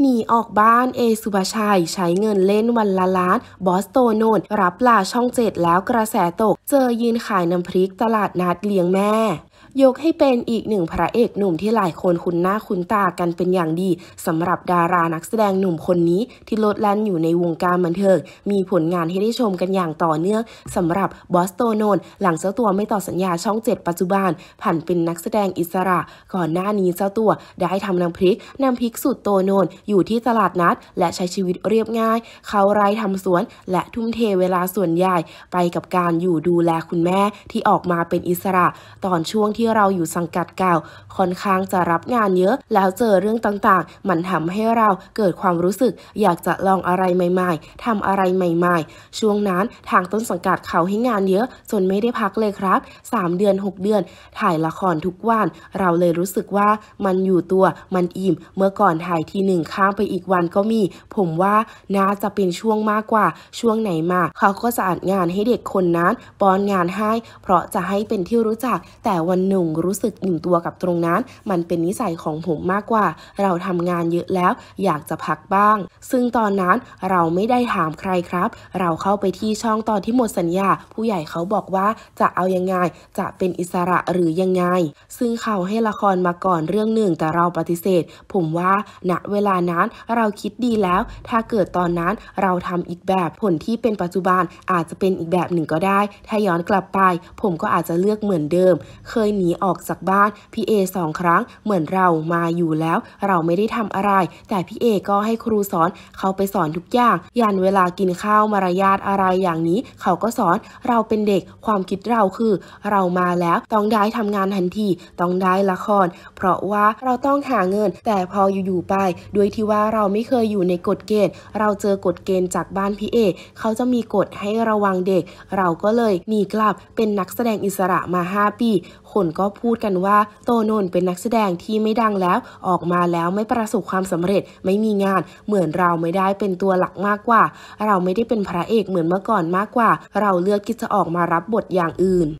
หนีออกบ้าน เอสุบชัยใช้เงินเล่นวันละล้าน บอสโตโนนรับลาช่องเจ็ดแล้วกระแสตก เจอยืนขายน้ำพริกตลาดนัดเลี้ยงแม่ยกให้เป็นอีกหนึ่งพระเอกหนุ่มที่หลายคนคุ้นหน้าคุ้นตากันเป็นอย่างดีสำหรับดารานักแสดงหนุ่มคนนี้ที่ลดแล่นอยู่ในวงการบันเทิงมีผลงานให้ได้ชมกันอย่างต่อเนื่องสำหรับบอสโตโนน หลังเจ้าตัวไม่ต่อสัญญาช่อง 7 ปัจจุบันผันเป็นนักแสดงอิสระ ก่อนหน้านี้เจ้าตัวได้ทำน้าพริกน้าพริกสูตรโตโนนอยู่ที่ตลาดนัด และใช้ชีวิตเรียบง่ายเขาไร่ทำสวน และทุ่มเทเวลาส่วนใหญ่ไปกับการอยู่ดูแลคุณแม่ที่ออกมาเป็นอิสระตอนช่วงที่ที่เราอยู่สังกัดเก่าค่อนข้างจะรับงานเยอะ แล้วเจอเรื่องต่างๆ มันทำให้เราเกิดความรู้สึก อยากจะลองอะไรใหม่ ๆ ทำอะไรใหม่ ๆ ช่วงนั้นทางต้นสังกัดเขาให้งานเยอะจนไม่ได้พักเลยครับ3เดือน6 เดือน ถ่ายละครทุกวัน เราเลยรู้สึกว่ามันอยู่ตัวมันอิ่ม เมื่อก่อนถ่ายทีหนึ่งข้ามไปอีกวันก็มี ผมว่าน่าจะเป็นช่วงมากกว่า ช่วงไหนมาเขาก็จะอัดงานให้เด็กคนนั้นป้อนงานให้ เพราะจะให้เป็นที่รู้จัก แต่วันหนึ่งุ่งรู้สึกอิ่มตัวกับตรงนั้น มันเป็นนิสัยของผมมากกว่า เราทำงานเยอะแล้วอยากจะพักบ้าง ซึ่งตอนนั้นเราไม่ได้ถามใครครับ เราเข้าไปที่ช่องตอนที่หมดสัญญา ผู้ใหญ่เขาบอกว่าจะเอายังไง จะเป็นอิสระหรือยังไง ซึ่งเขาให้ละครมาก่อนเรื่องหนึ่งแต่เราปฏิเสธ ผมว่าณเวลานั้นเราคิดดีแล้ว ถ้าเกิดตอนนั้นเราทำอีกแบบผลที่เป็นปัจจุบันอาจจะเป็นอีกแบบหนึ่งก็ได้ ถ้าย้อนกลับไป ผมก็อาจจะเลือกเหมือนเดิม เคยหนีนีออกจากบ้าน พี่เอสองครั้งเหมือนเรามาอยู่แล้ว เราไม่ได้ทำอะไร แต่พี่เอก็ให้ครูสอนเขาไปสอนทุกอย่าง ยันเวลากินข้าวมารยาทอะไรอย่างนี้ เขาก็สอนเราเป็นเด็กความคิดเราคือ เรามาแล้วต้องได้ทำงานทันทีต้องได้ละคร เพราะว่าเราต้องหาเงิน แต่พออยู่ๆไป ด้วยที่ว่าเราไม่เคยอยู่ในกฎเกณฑ์เราเจอกฎเกณฑ์จากบ้านพี่เอเขาจะมีกฎให้ระวังเด็ก เราก็เลยหนีกลับเป็นนักแสดงอิสระมา5ปีคนนก็พูดกันว่าโตโนนเป็นนักแสดงที่ไม่ดังแล้วออกมาแล้วไม่ประสบความสำเร็จไม่มีงาน เหมือนเราไม่ได้เป็นตัวหลักมากกว่า เราไม่ได้เป็นพระเอกเหมือนเมื่อก่อนมากกว่า เราเลือกที่จะออกมารับบทอย่างอื่น